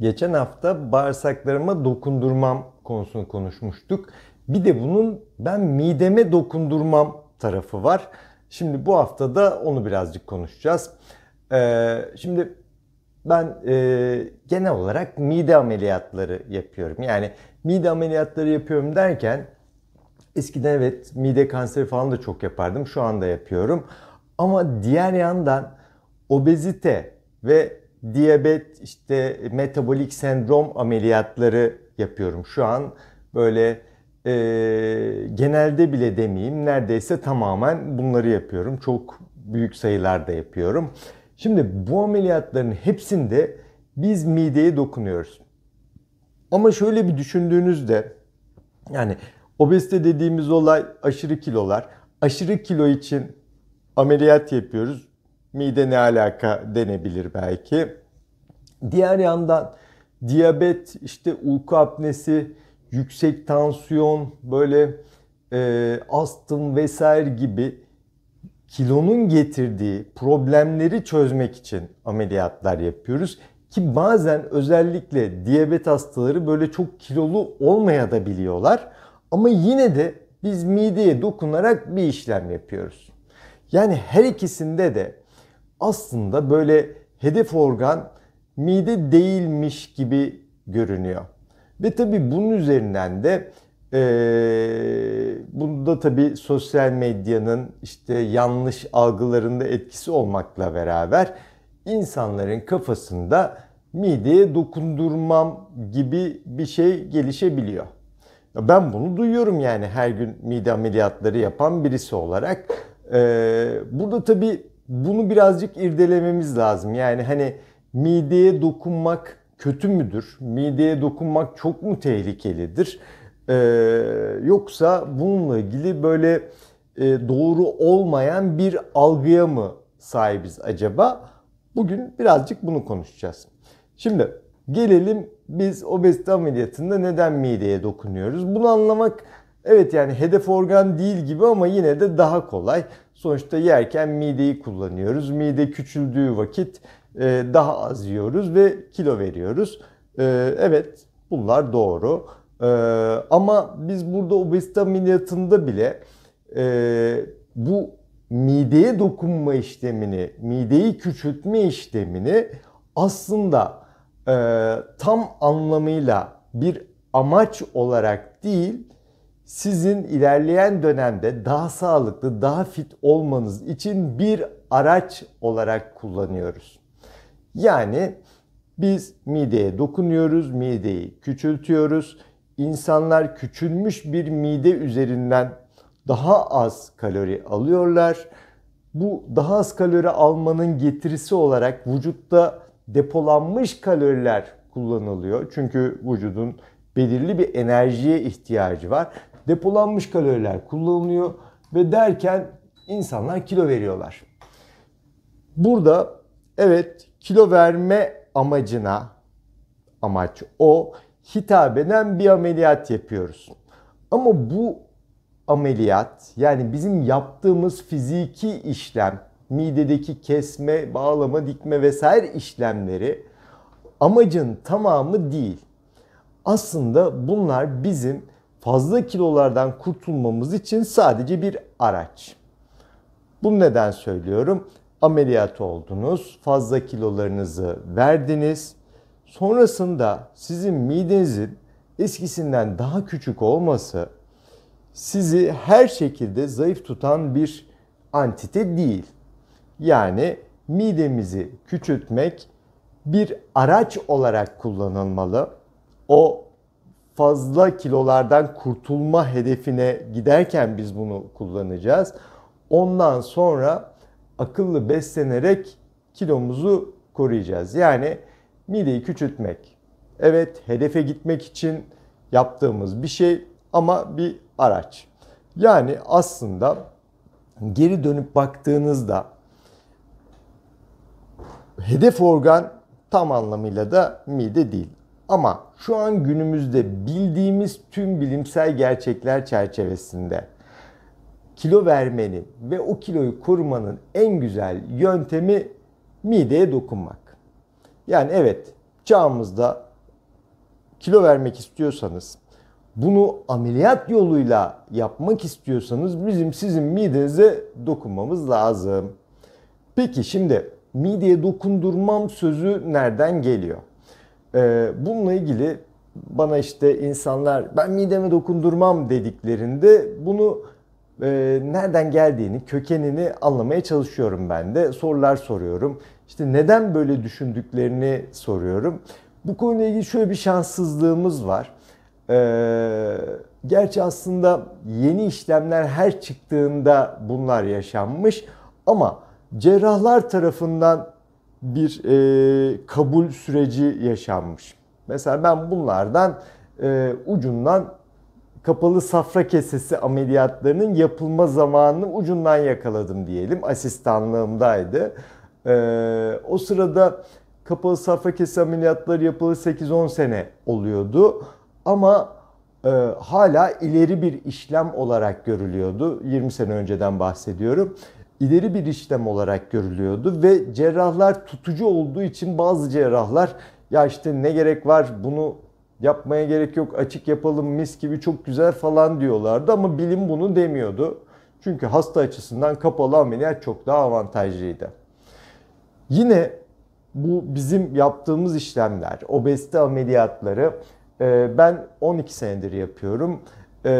geçen hafta bağırsaklarıma dokundurmam konusunu konuşmuştuk. Bir de bunun ben mideme dokundurmam tarafı var. Şimdi bu hafta da onu birazcık konuşacağız. Ee, şimdi ben e, genel olarak mide ameliyatları yapıyorum. Yani mide ameliyatları yapıyorum derken eskiden evet mide kanseri falan da çok yapardım. Şu anda yapıyorum. Ama diğer yandan obezite ve diyabet, işte metabolik sendrom ameliyatları yapıyorum. Şu an böyle e, genelde bile demeyeyim neredeyse tamamen bunları yapıyorum. Çok büyük sayılarda yapıyorum. Şimdi bu ameliyatların hepsinde biz mideye dokunuyoruz. Ama şöyle bir düşündüğünüzde yani obezite dediğimiz olay aşırı kilolar. Aşırı kilo için ameliyat yapıyoruz. Mide ne alaka denebilir belki. Diğer yandan diyabet, işte uyku apnesi, yüksek tansiyon, böyle e, astım vesaire gibi kilonun getirdiği problemleri çözmek için ameliyatlar yapıyoruz. Ki bazen özellikle diyabet hastaları böyle çok kilolu olmaya da biliyorlar. Ama yine de biz mideye dokunarak bir işlem yapıyoruz. Yani her ikisinde de aslında böyle hedef organ mide değilmiş gibi görünüyor. Ve tabi bunun üzerinden de e, bunda tabi sosyal medyanın işte yanlış algılarında etkisi olmakla beraber insanların kafasında mideye dokundurmam gibi bir şey gelişebiliyor. Ben bunu duyuyorum yani her gün mide ameliyatları yapan birisi olarak. Ee, burada tabii bunu birazcık irdelememiz lazım. Yani hani mideye dokunmak kötü müdür? Mideye dokunmak çok mu tehlikelidir? Ee, yoksa bununla ilgili böyle e, doğru olmayan bir algıya mı sahibiz acaba? Bugün birazcık bunu konuşacağız. Şimdi gelelim biz obezite ameliyatında neden mideye dokunuyoruz? Bunu anlamak evet yani hedef organ değil gibi ama yine de daha kolay. Sonuçta yerken mideyi kullanıyoruz. Mide küçüldüğü vakit ee, daha az yiyoruz ve kilo veriyoruz. Ee, evet bunlar doğru. Ee, ama biz burada obezite ameliyatında bile e, bu mideye dokunma işlemini, mideyi küçültme işlemini aslında e, tam anlamıyla bir amaç olarak değil, sizin ilerleyen dönemde daha sağlıklı, daha fit olmanız için bir araç olarak kullanıyoruz. Yani biz mideye dokunuyoruz, mideyi küçültüyoruz. İnsanlar küçülmüş bir mide üzerinden daha az kalori alıyorlar. Bu daha az kalori almanın getirisi olarak vücutta depolanmış kaloriler kullanılıyor. Çünkü vücudun belirli bir enerjiye ihtiyacı var. Depolanmış kaloriler kullanılıyor ve derken insanlar kilo veriyorlar. Burada evet kilo verme amacına amaç o hitap bir ameliyat yapıyoruz. Ama bu ameliyat yani bizim yaptığımız fiziki işlem, midedeki kesme, bağlama, dikme vesaire işlemleri amacın tamamı değil. Aslında bunlar bizim fazla kilolardan kurtulmamız için sadece bir araç. Bu neden söylüyorum? ameliyat oldunuz, fazla kilolarınızı verdiniz. Sonrasında sizin midenizin eskisinden daha küçük olması sizi her şekilde zayıf tutan bir antite değil. Yani midemizi küçültmek bir araç olarak kullanılmalı. O fazla kilolardan kurtulma hedefine giderken biz bunu kullanacağız. Ondan sonra akıllı beslenerek kilomuzu koruyacağız. Yani mideyi küçültmek. Evet hedefe gitmek için yaptığımız bir şey ama bir araç. Yani aslında geri dönüp baktığınızda hedef organ tam anlamıyla da mide değil. Ama şu an günümüzde bildiğimiz tüm bilimsel gerçekler çerçevesinde kilo vermenin ve o kiloyu korumanın en güzel yöntemi mideye dokunmak. Yani evet çağımızda kilo vermek istiyorsanız bunu ameliyat yoluyla yapmak istiyorsanız bizim sizin midenize dokunmamız lazım. Peki şimdi mideye dokundurmam sözü nereden geliyor? Ee, bununla ilgili bana işte insanlar ben mideme dokundurmam dediklerinde bunu e, nereden geldiğini, kökenini anlamaya çalışıyorum ben de. Sorular soruyorum. İşte neden böyle düşündüklerini soruyorum. Bu konuyla ilgili şöyle bir şanssızlığımız var. Ee, gerçi aslında yeni işlemler her çıktığında bunlar yaşanmış ama cerrahlar tarafından bir e, kabul süreci yaşanmış. Mesela ben bunlardan e, ucundan kapalı safra kesesi ameliyatlarının yapılma zamanını ucundan yakaladım diyelim. Asistanlığımdaydı. Ee, o sırada kapalı safra kesesi ameliyatları yapılı 8-10 sene oluyordu. Ama e, hala ileri bir işlem olarak görülüyordu. 20 sene önceden bahsediyorum. İleri bir işlem olarak görülüyordu ve cerrahlar tutucu olduğu için bazı cerrahlar ya işte ne gerek var bunu yapmaya gerek yok açık yapalım mis gibi çok güzel falan diyorlardı ama bilim bunu demiyordu. Çünkü hasta açısından kapalı ameliyat çok daha avantajlıydı. Yine bu bizim yaptığımız işlemler, obezite ameliyatları e, ben 12 senedir yapıyorum. E,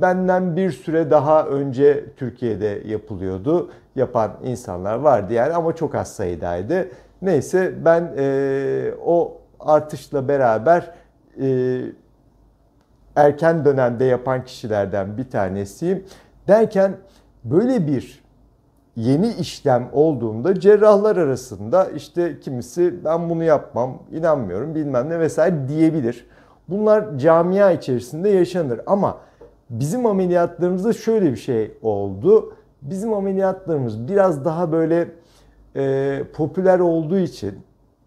benden bir süre daha önce Türkiye'de yapılıyordu. Yapan insanlar vardı yani ama çok az sayıdaydı. Neyse ben e, o artışla beraber e, erken dönemde yapan kişilerden bir tanesiyim. Derken böyle bir yeni işlem olduğunda cerrahlar arasında işte kimisi ben bunu yapmam, inanmıyorum bilmem ne vesaire diyebilir. Bunlar camia içerisinde yaşanır ama bizim ameliyatlarımızda şöyle bir şey oldu. Bizim ameliyatlarımız biraz daha böyle e, popüler olduğu için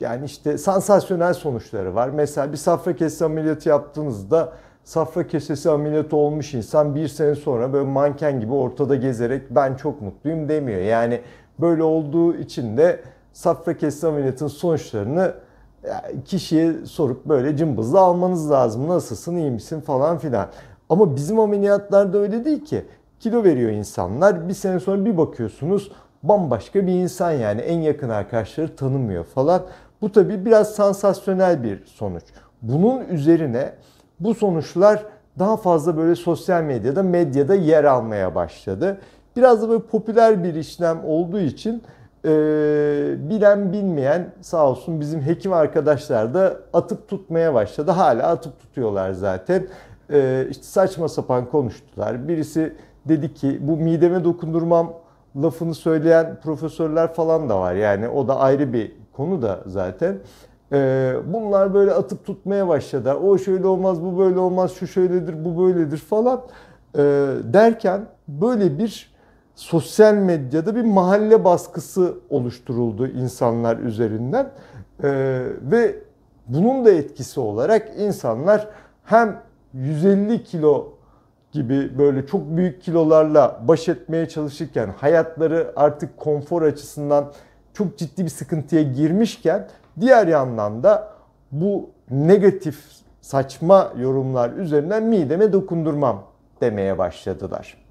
yani işte sansasyonel sonuçları var. Mesela bir safra kesesi ameliyatı yaptığınızda safra kesesi ameliyatı olmuş insan bir sene sonra böyle manken gibi ortada gezerek ben çok mutluyum demiyor. Yani böyle olduğu için de safra kesesi ameliyatının sonuçlarını e, kişiye sorup böyle cımbızla almanız lazım. Nasılsın, iyi misin falan filan. Ama bizim ameliyatlarda öyle değil ki. Kilo veriyor insanlar. Bir sene sonra bir bakıyorsunuz bambaşka bir insan yani en yakın arkadaşları tanımıyor falan. Bu tabi biraz sansasyonel bir sonuç. Bunun üzerine bu sonuçlar daha fazla böyle sosyal medyada, medyada yer almaya başladı. Biraz da böyle popüler bir işlem olduğu için e, bilen bilmeyen sağ olsun bizim hekim arkadaşlar da atıp tutmaya başladı. Hala atıp tutuyorlar zaten. E, işte saçma sapan konuştular. Birisi dedi ki bu mideme dokundurmam lafını söyleyen profesörler falan da var. Yani o da ayrı bir konu da zaten. Ee, bunlar böyle atıp tutmaya başladılar. O şöyle olmaz, bu böyle olmaz, şu şöyledir, bu böyledir falan ee, derken böyle bir sosyal medyada bir mahalle baskısı oluşturuldu insanlar üzerinden. Ee, ve bunun da etkisi olarak insanlar hem 150 kilo gibi böyle çok büyük kilolarla baş etmeye çalışırken hayatları artık konfor açısından çok ciddi bir sıkıntıya girmişken diğer yandan da bu negatif saçma yorumlar üzerinden mideme dokundurmam demeye başladılar.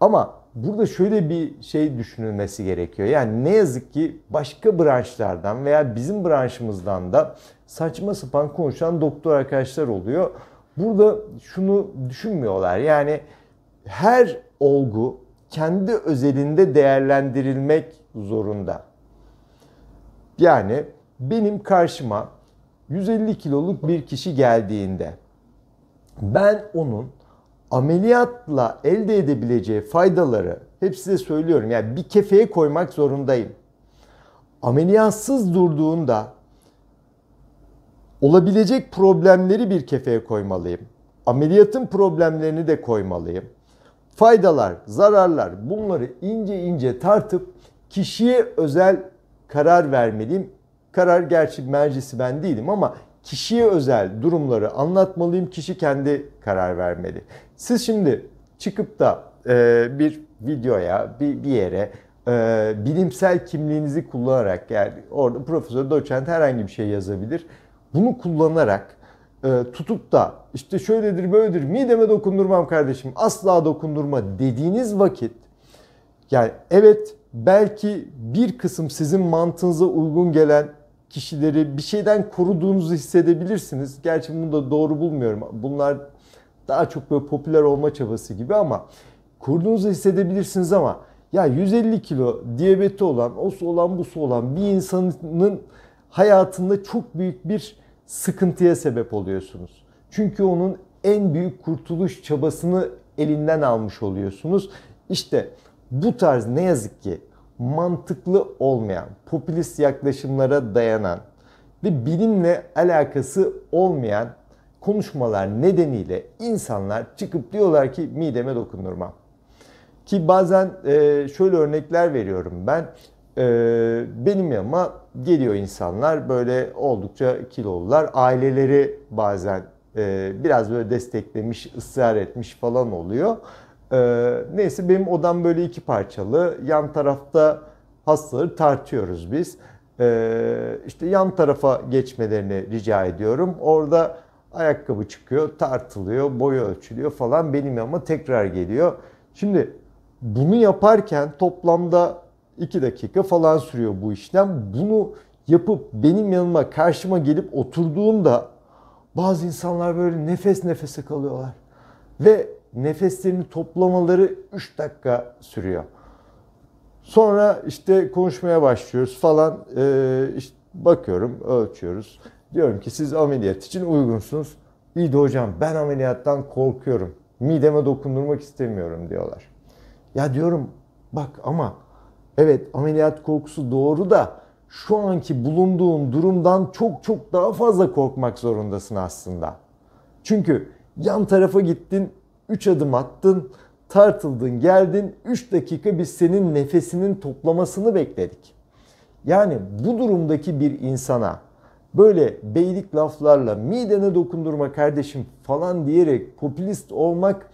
Ama burada şöyle bir şey düşünülmesi gerekiyor. Yani ne yazık ki başka branşlardan veya bizim branşımızdan da saçma sapan konuşan doktor arkadaşlar oluyor. Burada şunu düşünmüyorlar. Yani her olgu kendi özelinde değerlendirilmek zorunda. Yani benim karşıma 150 kiloluk bir kişi geldiğinde ben onun ameliyatla elde edebileceği faydaları hep size söylüyorum. Yani bir kefeye koymak zorundayım. Ameliyatsız durduğunda olabilecek problemleri bir kefeye koymalıyım. Ameliyatın problemlerini de koymalıyım faydalar, zararlar bunları ince ince tartıp kişiye özel karar vermeliyim. Karar gerçi mercisi ben değilim ama kişiye özel durumları anlatmalıyım. Kişi kendi karar vermeli. Siz şimdi çıkıp da e, bir videoya, bir, bir yere e, bilimsel kimliğinizi kullanarak yani orada profesör, doçent herhangi bir şey yazabilir. Bunu kullanarak e, tutup da işte şöyledir böyledir mideme dokundurmam kardeşim asla dokundurma dediğiniz vakit yani evet belki bir kısım sizin mantığınıza uygun gelen kişileri bir şeyden koruduğunuzu hissedebilirsiniz. Gerçi bunu da doğru bulmuyorum. Bunlar daha çok böyle popüler olma çabası gibi ama koruduğunuzu hissedebilirsiniz ama ya 150 kilo diyabeti olan, o su olan, bu su olan bir insanın hayatında çok büyük bir sıkıntıya sebep oluyorsunuz. Çünkü onun en büyük kurtuluş çabasını elinden almış oluyorsunuz. İşte bu tarz ne yazık ki mantıklı olmayan, popülist yaklaşımlara dayanan ve bilimle alakası olmayan konuşmalar nedeniyle insanlar çıkıp diyorlar ki mideme dokundurmam. Ki bazen e, şöyle örnekler veriyorum ben ee, benim yanıma geliyor insanlar böyle oldukça kilolular. Aileleri bazen e, biraz böyle desteklemiş, ısrar etmiş falan oluyor. Ee, neyse benim odam böyle iki parçalı. Yan tarafta hastaları tartıyoruz biz. Ee, işte yan tarafa geçmelerini rica ediyorum. Orada ayakkabı çıkıyor, tartılıyor, boyu ölçülüyor falan. Benim yanıma tekrar geliyor. Şimdi bunu yaparken toplamda 2 dakika falan sürüyor bu işlem. Bunu yapıp benim yanıma karşıma gelip oturduğunda bazı insanlar böyle nefes nefese kalıyorlar. Ve nefeslerini toplamaları 3 dakika sürüyor. Sonra işte konuşmaya başlıyoruz falan. Ee, işte bakıyorum, ölçüyoruz. Diyorum ki siz ameliyat için uygunsunuz. İyi de hocam ben ameliyattan korkuyorum. Mideme dokundurmak istemiyorum diyorlar. Ya diyorum bak ama Evet ameliyat korkusu doğru da şu anki bulunduğun durumdan çok çok daha fazla korkmak zorundasın aslında. Çünkü yan tarafa gittin, 3 adım attın, tartıldın, geldin, 3 dakika biz senin nefesinin toplamasını bekledik. Yani bu durumdaki bir insana böyle beylik laflarla midene dokundurma kardeşim falan diyerek popülist olmak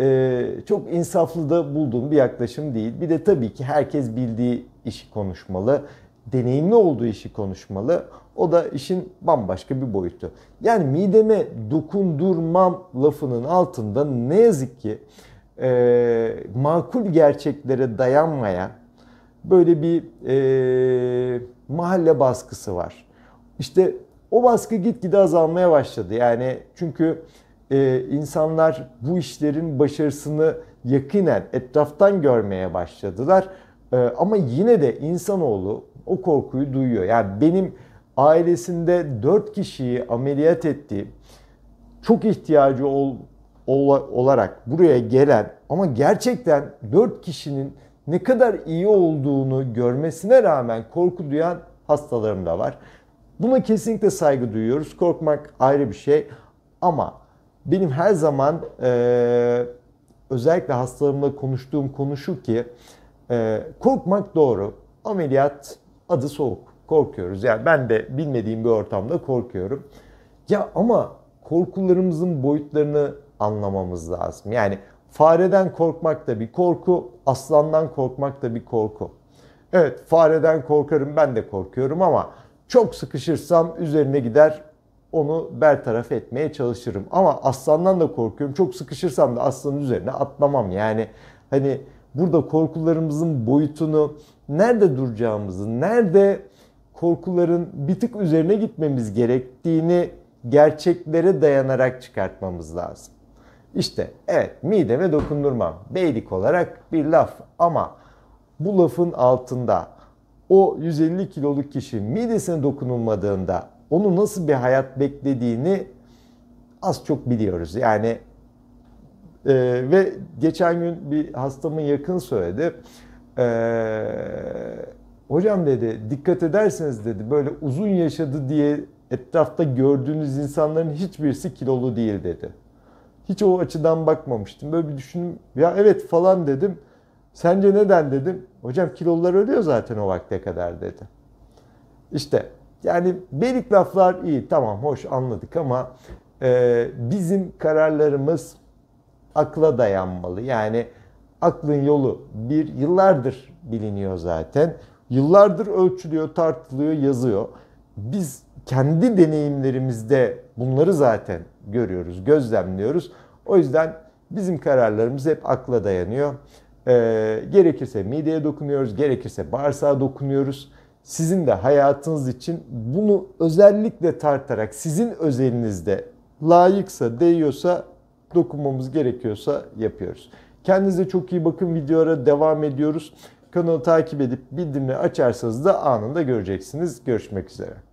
e, çok insaflı da bulduğum bir yaklaşım değil. Bir de tabii ki herkes bildiği işi konuşmalı, deneyimli olduğu işi konuşmalı. O da işin bambaşka bir boyutu. Yani mideme dokundurmam lafının altında ne yazık ki e, makul gerçeklere dayanmayan böyle bir e, mahalle baskısı var. İşte o baskı gitgide azalmaya başladı. Yani çünkü e, insanlar bu işlerin başarısını yakinen etraftan görmeye başladılar. E, ama yine de insanoğlu o korkuyu duyuyor. Yani benim ailesinde 4 kişiyi ameliyat ettiğim, çok ihtiyacı ol, ol, olarak buraya gelen ama gerçekten 4 kişinin ne kadar iyi olduğunu görmesine rağmen korku duyan hastalarım da var. Buna kesinlikle saygı duyuyoruz. Korkmak ayrı bir şey ama benim her zaman e, özellikle hastalarımla konuştuğum konu şu ki e, korkmak doğru. Ameliyat adı soğuk. Korkuyoruz. Yani ben de bilmediğim bir ortamda korkuyorum. Ya ama korkularımızın boyutlarını anlamamız lazım. Yani fareden korkmak da bir korku, aslandan korkmak da bir korku. Evet fareden korkarım ben de korkuyorum ama çok sıkışırsam üzerine gider onu bertaraf etmeye çalışırım. Ama aslandan da korkuyorum. Çok sıkışırsam da aslanın üzerine atlamam. Yani hani burada korkularımızın boyutunu, nerede duracağımızı, nerede korkuların bir tık üzerine gitmemiz gerektiğini gerçeklere dayanarak çıkartmamız lazım. İşte evet mideme dokundurmam. Beylik olarak bir laf ama bu lafın altında o 150 kiloluk kişi midesine dokunulmadığında onu nasıl bir hayat beklediğini az çok biliyoruz. Yani e, ve geçen gün bir hastamın yakın söyledi. E, hocam dedi dikkat ederseniz dedi böyle uzun yaşadı diye etrafta gördüğünüz insanların hiçbirisi kilolu değil dedi. Hiç o açıdan bakmamıştım. Böyle bir düşündüm. Ya evet falan dedim. Sence neden dedim. Hocam kilolar ölüyor zaten o vakte kadar dedi. İşte yani belik laflar iyi tamam hoş anladık ama e, bizim kararlarımız akla dayanmalı. Yani aklın yolu bir yıllardır biliniyor zaten. Yıllardır ölçülüyor, tartılıyor, yazıyor. Biz kendi deneyimlerimizde bunları zaten görüyoruz, gözlemliyoruz. O yüzden bizim kararlarımız hep akla dayanıyor. E, gerekirse mideye dokunuyoruz, gerekirse bağırsağa dokunuyoruz sizin de hayatınız için bunu özellikle tartarak sizin özelinizde layıksa, değiyorsa, dokunmamız gerekiyorsa yapıyoruz. Kendinize çok iyi bakın. Videolara devam ediyoruz. Kanalı takip edip bildirimleri açarsanız da anında göreceksiniz. Görüşmek üzere.